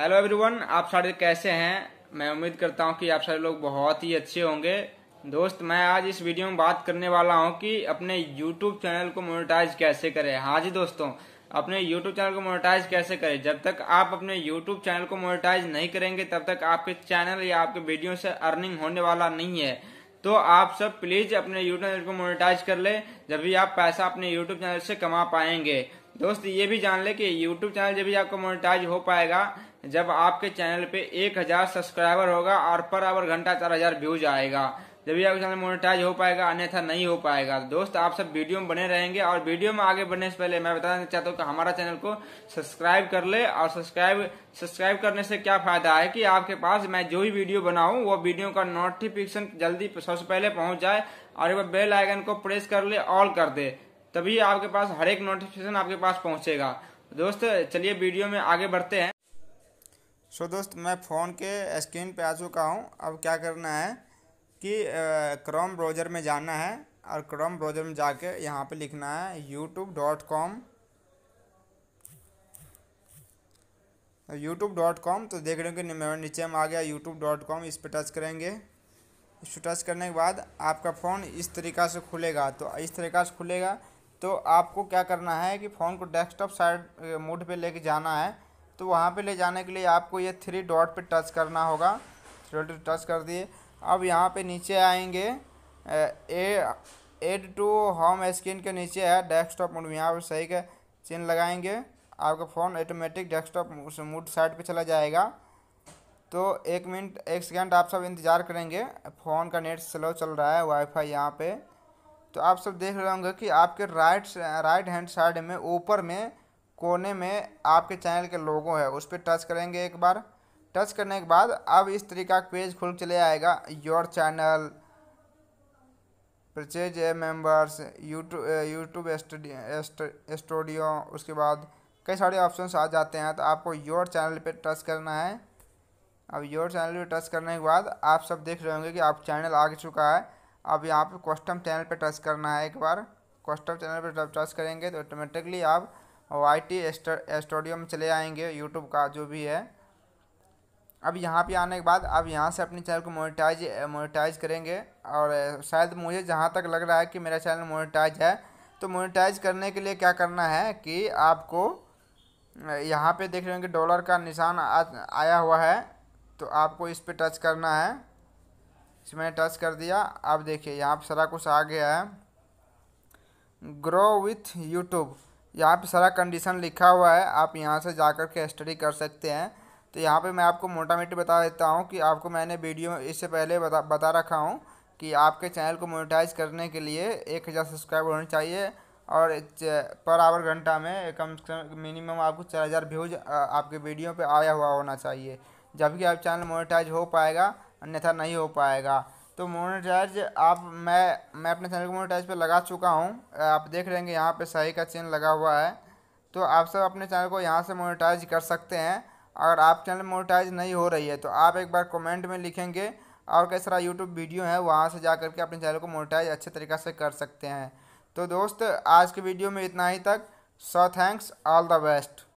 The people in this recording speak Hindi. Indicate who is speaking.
Speaker 1: हेलो एवरीवन आप सारे कैसे हैं मैं उम्मीद करता हूं कि आप सारे लोग बहुत ही अच्छे होंगे दोस्त मैं आज इस वीडियो में बात करने वाला हूं कि अपने यूट्यूब चैनल को मोनेटाइज कैसे करें हाँ जी दोस्तों अपने यूट्यूब चैनल को मोनेटाइज कैसे करें जब तक आप अपने यूट्यूब चैनल को मोनेटाइज नहीं करेंगे तब तक आपके चैनल या आपके वीडियो से अर्निंग होने वाला नहीं है तो आप सब प्लीज अपने यूट्यूब चैनल को मोनेटाइज कर ले जब भी आप पैसा अपने यूट्यूब चैनल से कमा पाएंगे दोस्त ये भी जान ले कि यूट्यूब चैनल जब भी आपको मोनिटाइज हो पाएगा जब आपके चैनल पे एक हजार सब्सक्राइबर होगा और पर आवर घंटा चार हजार व्यूज आएगा जब भी आपका चैनल मोनिटाइज हो पाएगा अन्यथा नहीं हो पाएगा दोस्त आप सब वीडियो में बने रहेंगे और वीडियो में आगे बढ़ने से पहले मैं बताना चाहता हूँ कि हमारा चैनल को सब्सक्राइब कर ले और सब्सक्राइब सब्सक्राइब करने से क्या फायदा है कि आपके पास मैं जो भी वीडियो बनाऊँ वो वीडियो का नोटिफिकेशन जल्दी सबसे पहले पहुंच जाए और एक बार बेल आइकन को प्रेस कर ले ऑल कर दे तभी आपके पास हर एक नोटिफिकेशन आपके पास पहुंचेगा दोस्त चलिए वीडियो में आगे बढ़ते हैं सो so, दोस्त मैं फ़ोन के स्क्रीन पे आ चुका हूँ अब क्या करना है कि क्रोम ब्राउज़र में जाना है और क्रोम ब्राउज़र में जाके यहाँ पर लिखना है YouTube dot com YouTube dot com तो देख रहे हो कि नीचे हम आ गया यूट्यूब डॉट कॉम इस पर टच करेंगे इस पर टच करने के बाद आपका फ़ोन इस तरीका से खुलेगा तो इस तरीका से खुलेगा तो आपको क्या करना है कि फ़ोन को डेस्कटॉप साइड मोड पे लेके जाना है तो वहाँ पे ले जाने के लिए आपको ये थ्री डॉट पे टच करना होगा थ्री डॉट टच कर दिए अब यहाँ पे नीचे आएंगे a add to home screen के नीचे है डेस्कटॉप मोड यहाँ पर सही का चिन्ह लगाएंगे आपका phone automatic desktop mode side पर चला जाएगा तो एक मिनट एक सेकेंड आप सब इंतज़ार करेंगे फ़ोन का नेट स्लो चल रहा है वाईफाई यहाँ पे तो आप सब देख रहे होंगे कि आपके राइट राइट हैंड साइड में ऊपर में कोने में आपके चैनल के लोगो है उस पर टच करेंगे एक बार टच करने के बाद अब इस तरीका पेज खुल चले आएगा your channel purchase a members YouTube YouTube studio उसके बाद कई सारे ऑप्शन आ जाते हैं तो आपको योर चैनल पे टच करना है अब योर चैनल पे टच करने के बाद आप सब देख रहे होंगे कि आप चैनल आ चुका है अब यहाँ पर कस्टम चैनल पर टच करना है एक बार कस्टम चैनल पर जब टच करेंगे तो ऑटोमेटिकली आप वाई टी स्टूडियो में चले आएंगे यूट्यूब का जो भी है अब यहाँ पे आने के बाद अब यहाँ से अपने चैनल को मोनेटाइज मोनेटाइज करेंगे और शायद मुझे जहाँ तक लग रहा है कि मेरा चैनल मोनेटाइज है तो मोनेटाइज करने के लिए क्या करना है कि आपको यहाँ पे देख रहे होंगे डॉलर का निशान आ, आया हुआ है तो आपको इस पर टच करना है इसमें मैंने टच कर दिया अब देखिए यहाँ पर सारा कुछ आ गया है ग्रो विथ यूट्यूब यहाँ पे सारा कंडीशन लिखा हुआ है आप यहाँ से जा के स्टडी कर सकते हैं तो यहाँ पे मैं आपको मोटा मोटी बता देता हूँ कि आपको मैंने वीडियो इससे पहले बता बता रखा हूँ कि आपके चैनल को मोनिटाइज करने के लिए एक हज़ार सब्सक्राइबर होने चाहिए और पर आवर घंटा में कम से कम मिनिमम आपको चार हज़ार व्यूज आपके वीडियो पे आया हुआ होना चाहिए जबकि आप चैनल मोनिटाइज हो पाएगा अन्यथा नहीं हो पाएगा तो मोनेटाइज आप मैं मैं अपने चैनल को मोनेटाइज पर लगा चुका हूँ आप देख रहे हैं यहाँ पे सही का चिन्ह लगा हुआ है तो आप सब अपने चैनल को यहाँ से मोनेटाइज कर सकते हैं अगर आप चैनल मोनेटाइज नहीं हो रही है तो आप एक बार कमेंट में लिखेंगे और कई सारा यूट्यूब वीडियो है वहाँ से जा करके अपने चैनल को मोनेटाइज अच्छे तरीक़े से कर सकते हैं तो दोस्त आज के वीडियो में इतना ही तक so thanks all the best